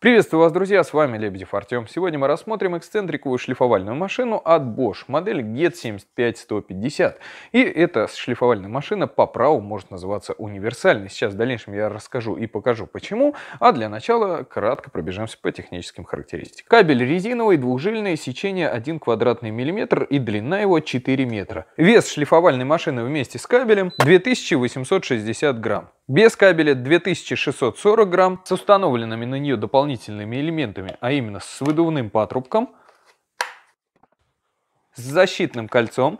Приветствую вас, друзья, с вами Лебедев Артем. Сегодня мы рассмотрим эксцентриковую шлифовальную машину от Bosch, модель GET 75150. И эта шлифовальная машина по праву может называться универсальной. Сейчас в дальнейшем я расскажу и покажу почему, а для начала кратко пробежимся по техническим характеристикам. Кабель резиновый, двухжильный, сечение 1 квадратный миллиметр и длина его 4 метра. Вес шлифовальной машины вместе с кабелем 2860 грамм. Без кабеля 2640 грамм с установленными на нее дополнительными элементами, а именно с выдувным патрубком, с защитным кольцом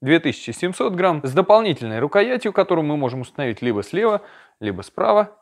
2700 грамм, с дополнительной рукоятью, которую мы можем установить либо слева, либо справа,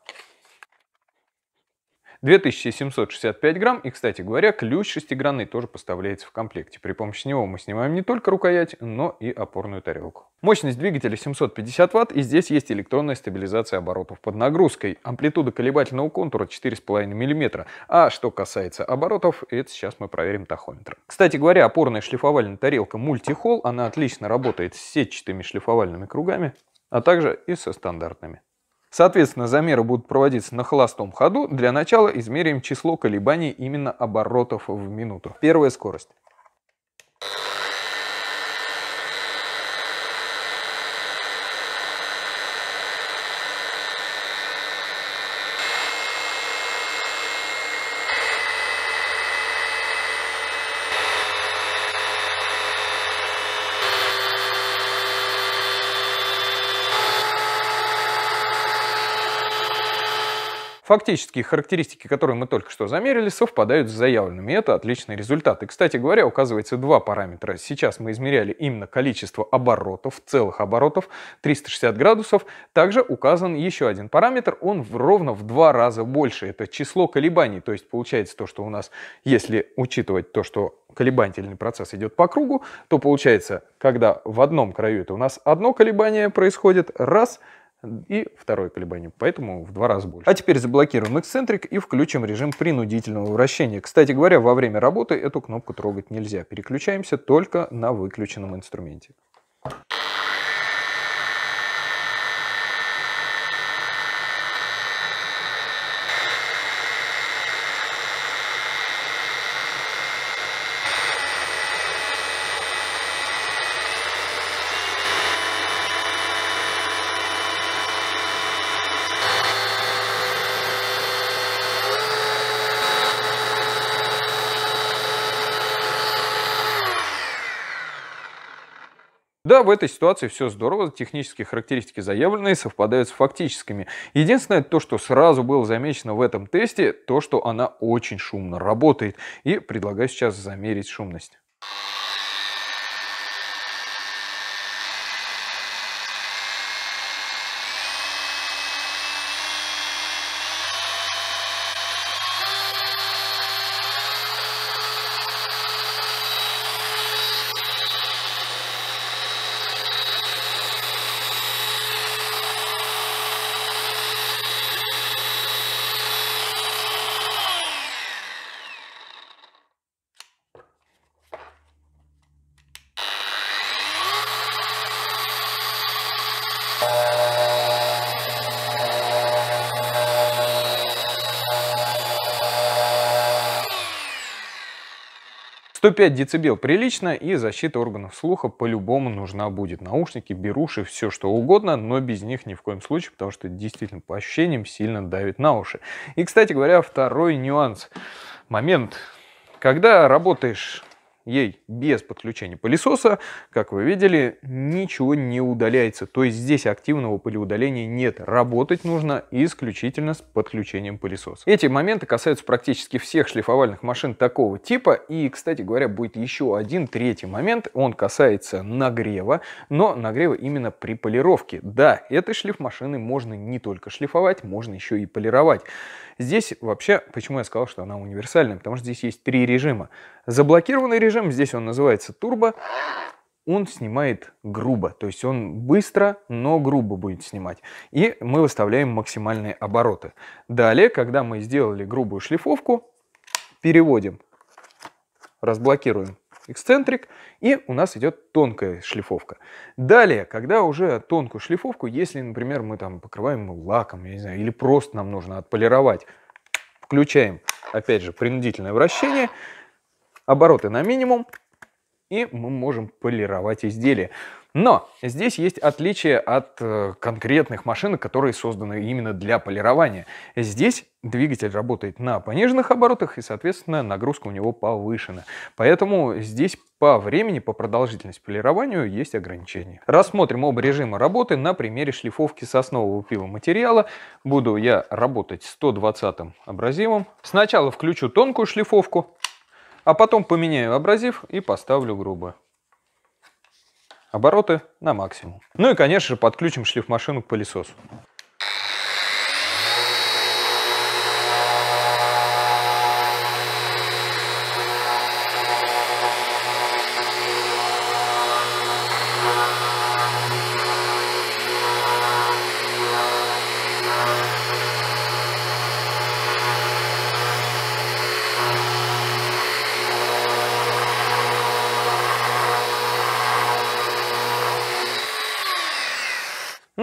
2765 грамм. И, кстати говоря, ключ шестигранный тоже поставляется в комплекте. При помощи него мы снимаем не только рукоять, но и опорную тарелку. Мощность двигателя 750 Вт, и здесь есть электронная стабилизация оборотов под нагрузкой. Амплитуда колебательного контура 4,5 мм. А что касается оборотов, это сейчас мы проверим тахометр. Кстати говоря, опорная шлифовальная тарелка Multihol, она отлично работает с сетчатыми шлифовальными кругами, а также и со стандартными. Соответственно, замеры будут проводиться на холостом ходу. Для начала измерим число колебаний именно оборотов в минуту. Первая скорость. Фактические характеристики, которые мы только что замерили, совпадают с заявленными. Это отличный результат. И, кстати говоря, указывается два параметра. Сейчас мы измеряли именно количество оборотов, целых оборотов, 360 градусов. Также указан еще один параметр, он ровно в два раза больше. Это число колебаний. То есть получается то, что у нас, если учитывать то, что колебательный процесс идет по кругу, то получается, когда в одном краю это у нас одно колебание происходит, раз – и второе колебание, поэтому в два раза больше. А теперь заблокируем эксцентрик и включим режим принудительного вращения. Кстати говоря, во время работы эту кнопку трогать нельзя, переключаемся только на выключенном инструменте. Да, в этой ситуации все здорово, технические характеристики заявленные совпадают с фактическими. Единственное, то, что сразу было замечено в этом тесте, то, что она очень шумно работает. И предлагаю сейчас замерить шумность. 105 дБ прилично, и защита органов слуха по-любому нужна будет. Наушники, беруши, все что угодно, но без них ни в коем случае, потому что действительно по ощущениям сильно давит на уши. И, кстати говоря, второй нюанс. Момент. Когда работаешь ей без подключения пылесоса, как вы видели, ничего не удаляется. То есть здесь активного пылеудаления нет. Работать нужно исключительно с подключением пылесоса. Эти моменты касаются практически всех шлифовальных машин такого типа. И, кстати говоря, будет еще один третий момент. Он касается нагрева, но нагрева именно при полировке. Да, этой шлифмашины можно не только шлифовать, можно еще и полировать. Здесь вообще, почему я сказал, что она универсальная, потому что здесь есть три режима. Заблокированный режим, здесь он называется турбо, он снимает грубо, то есть он быстро, но грубо будет снимать. И мы выставляем максимальные обороты. Далее, когда мы сделали грубую шлифовку, переводим, разблокируем эксцентрик, и у нас идет тонкая шлифовка. Далее, когда уже тонкую шлифовку, если, например, мы там покрываем лаком, я не знаю, или просто нам нужно отполировать, включаем, опять же, принудительное вращение – обороты на минимум, и мы можем полировать изделие. Но здесь есть отличие от э, конкретных машинок, которые созданы именно для полирования. Здесь двигатель работает на пониженных оборотах, и, соответственно, нагрузка у него повышена. Поэтому здесь по времени, по продолжительности полированию есть ограничения. Рассмотрим оба режима работы на примере шлифовки соснового материала. Буду я работать 120 абразивом. Сначала включу тонкую шлифовку, а потом поменяю абразив и поставлю грубо. Обороты на максимум. Ну и, конечно же, подключим шлифмашину к пылесосу.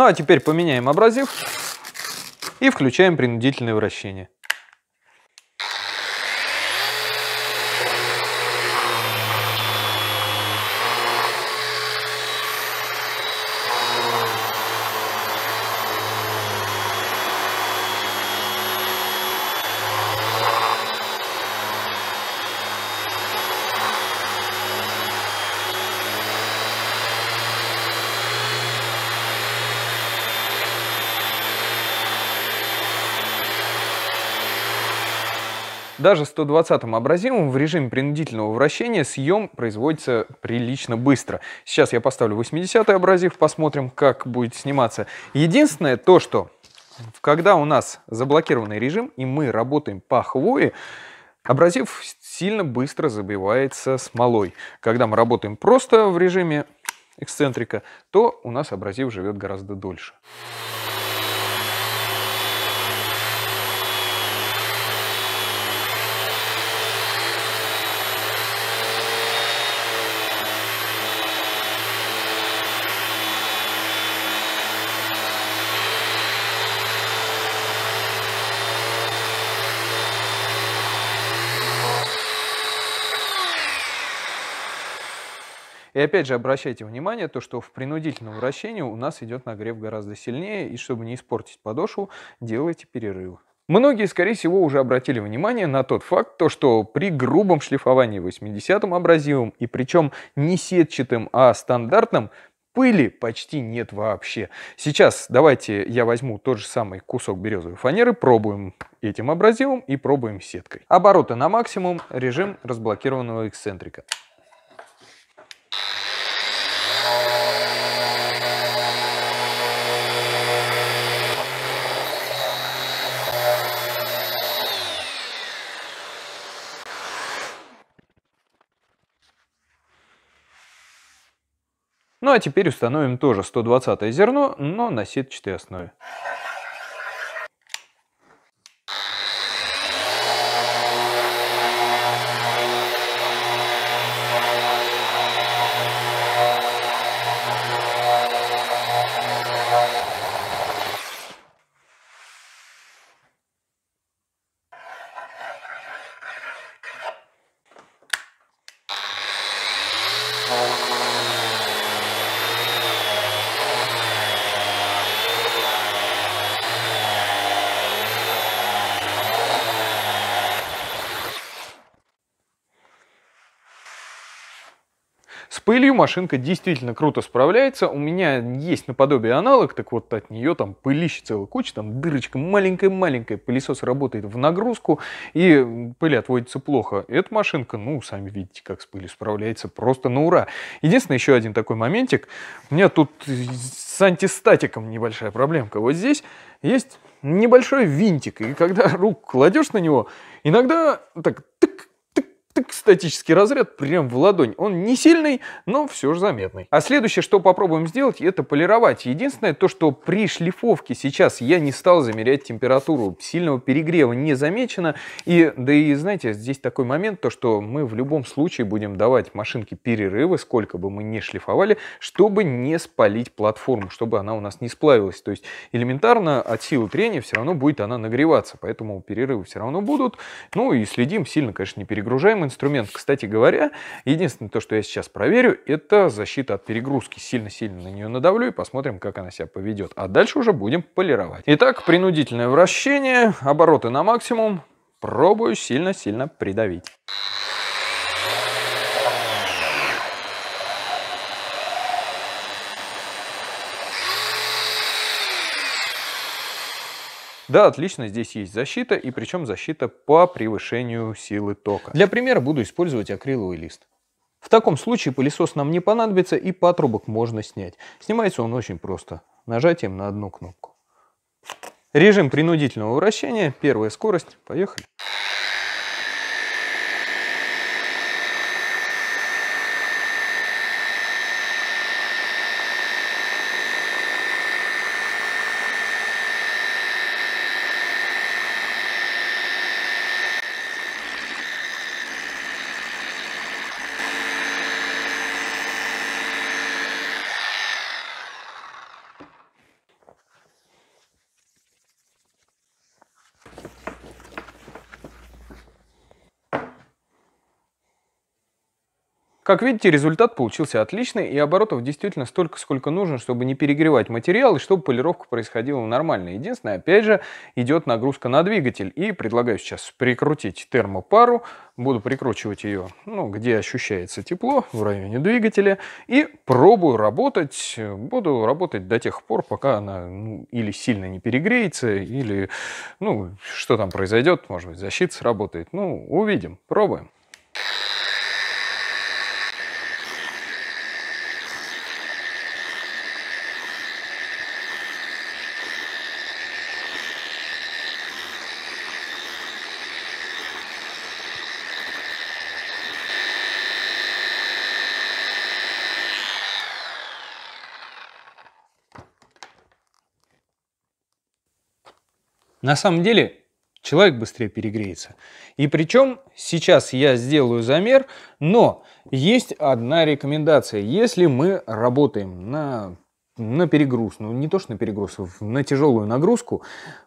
Ну а теперь поменяем абразив и включаем принудительное вращение. Даже 120-м абразивом в режиме принудительного вращения съем производится прилично быстро. Сейчас я поставлю 80-й абразив, посмотрим, как будет сниматься. Единственное то, что когда у нас заблокированный режим и мы работаем по хвое, абразив сильно быстро забивается смолой. Когда мы работаем просто в режиме эксцентрика, то у нас абразив живет гораздо дольше. И опять же, обращайте внимание, то, что в принудительном вращении у нас идет нагрев гораздо сильнее, и чтобы не испортить подошву, делайте перерывы. Многие, скорее всего, уже обратили внимание на тот факт, то, что при грубом шлифовании 80-м абразивом, и причем не сетчатым, а стандартным, пыли почти нет вообще. Сейчас давайте я возьму тот же самый кусок березовой фанеры, пробуем этим абразивом и пробуем сеткой. Обороты на максимум, режим разблокированного эксцентрика. Ну а теперь установим тоже 120 зерно, но на сетчатой основе. пылью машинка действительно круто справляется. У меня есть наподобие аналог, так вот от нее там пылище целая куча, там дырочка маленькая-маленькая, пылесос работает в нагрузку, и пыль отводится плохо. Эта машинка, ну, сами видите, как с пылью справляется, просто на ура. Единственное, еще один такой моментик. У меня тут с антистатиком небольшая проблемка. Вот здесь есть небольшой винтик, и когда руку кладешь на него, иногда так тык, так статический разряд прям в ладонь. Он не сильный, но все же заметный. А следующее, что попробуем сделать, это полировать. Единственное, то, что при шлифовке сейчас я не стал замерять температуру. Сильного перегрева не замечено. И, да и, знаете, здесь такой момент, то, что мы в любом случае будем давать машинке перерывы, сколько бы мы ни шлифовали, чтобы не спалить платформу, чтобы она у нас не сплавилась. То есть элементарно от силы трения все равно будет она нагреваться. Поэтому перерывы все равно будут. Ну и следим сильно, конечно, не перегружаем инструмент, кстати говоря, единственное то, что я сейчас проверю, это защита от перегрузки. Сильно-сильно на нее надавлю и посмотрим, как она себя поведет. А дальше уже будем полировать. Итак, принудительное вращение, обороты на максимум. Пробую сильно-сильно придавить. Да, отлично, здесь есть защита, и причем защита по превышению силы тока. Для примера буду использовать акриловый лист. В таком случае пылесос нам не понадобится и патрубок можно снять. Снимается он очень просто, нажатием на одну кнопку. Режим принудительного вращения, первая скорость, поехали. Как видите, результат получился отличный, и оборотов действительно столько, сколько нужно, чтобы не перегревать материал, и чтобы полировка происходила нормально. Единственное, опять же, идет нагрузка на двигатель. И предлагаю сейчас прикрутить термопару, буду прикручивать ее, ну, где ощущается тепло, в районе двигателя, и пробую работать. Буду работать до тех пор, пока она ну, или сильно не перегреется, или, ну, что там произойдет, может быть, защита сработает. Ну, увидим, пробуем. На самом деле человек быстрее перегреется. И причем сейчас я сделаю замер, но есть одна рекомендация. Если мы работаем на на перегруз, ну не то что на перегруз, на тяжелую нагрузку.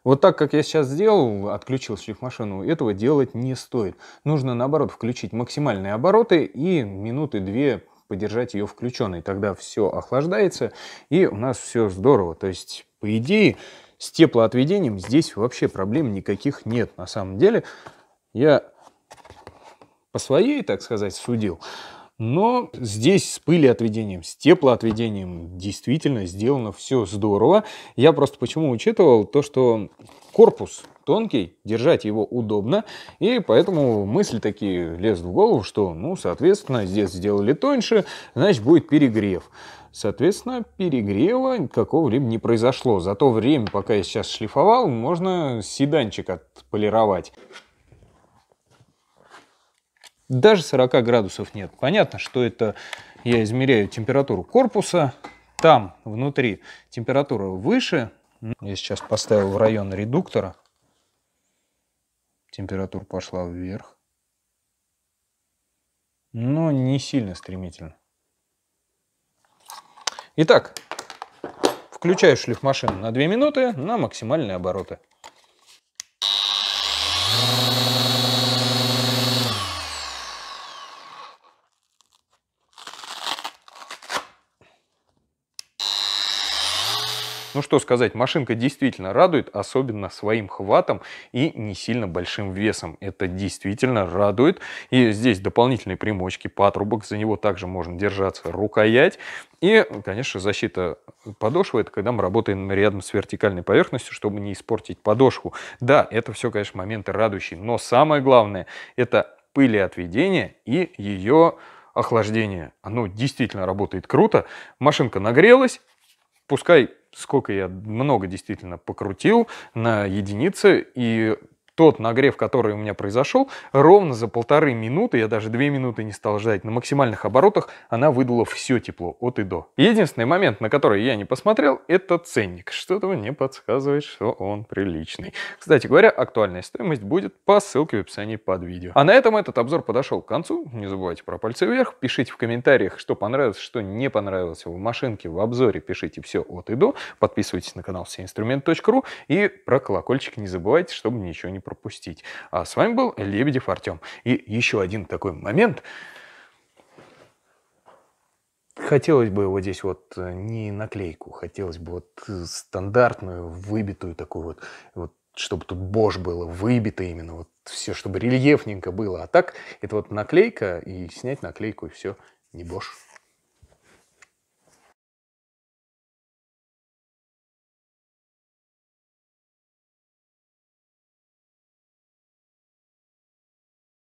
Вот так, как я сейчас сделал, отключил шлифмашину, этого делать не стоит. Нужно наоборот включить максимальные обороты и минуты две подержать ее включенной. Тогда все охлаждается и у нас все здорово. То есть, по идее, с теплоотведением здесь вообще проблем никаких нет на самом деле. Я по своей, так сказать, судил. Но здесь с пылеотведением, с теплоотведением действительно сделано все здорово. Я просто почему учитывал то, что корпус тонкий, держать его удобно, и поэтому мысли такие лезут в голову, что, ну, соответственно, здесь сделали тоньше, значит, будет перегрев. Соответственно, перегрева какого-либо не произошло. За то время, пока я сейчас шлифовал, можно седанчик отполировать. Даже 40 градусов нет. Понятно, что это я измеряю температуру корпуса. Там внутри температура выше. Я сейчас поставил в район редуктора. Температура пошла вверх. Но не сильно стремительно. Итак, включаю шлифмашину на 2 минуты на максимальные обороты. Ну что сказать, машинка действительно радует, особенно своим хватом и не сильно большим весом. Это действительно радует. И здесь дополнительные примочки, патрубок, за него также можно держаться, рукоять. И, конечно, защита подошвы, это когда мы работаем рядом с вертикальной поверхностью, чтобы не испортить подошву. Да, это все, конечно, моменты радующие, но самое главное, это пылеотведение и ее охлаждение. Оно действительно работает круто. Машинка нагрелась, пускай сколько я много действительно покрутил на единице и тот нагрев, который у меня произошел, ровно за полторы минуты, я даже две минуты не стал ждать, на максимальных оборотах она выдала все тепло от и до. Единственный момент, на который я не посмотрел, это ценник. Что-то мне подсказывает, что он приличный. Кстати говоря, актуальная стоимость будет по ссылке в описании под видео. А на этом этот обзор подошел к концу. Не забывайте про пальцы вверх. Пишите в комментариях, что понравилось, что не понравилось в машинке, в обзоре. Пишите все от и до. Подписывайтесь на канал всеинструмент.ру и про колокольчик не забывайте, чтобы ничего не пропустить. А с вами был Лебедев Артем. И еще один такой момент. Хотелось бы вот здесь вот э, не наклейку, хотелось бы вот э, стандартную, выбитую такую вот, вот чтобы тут бож было выбито именно, вот все, чтобы рельефненько было. А так, это вот наклейка, и снять наклейку, и все, не бож.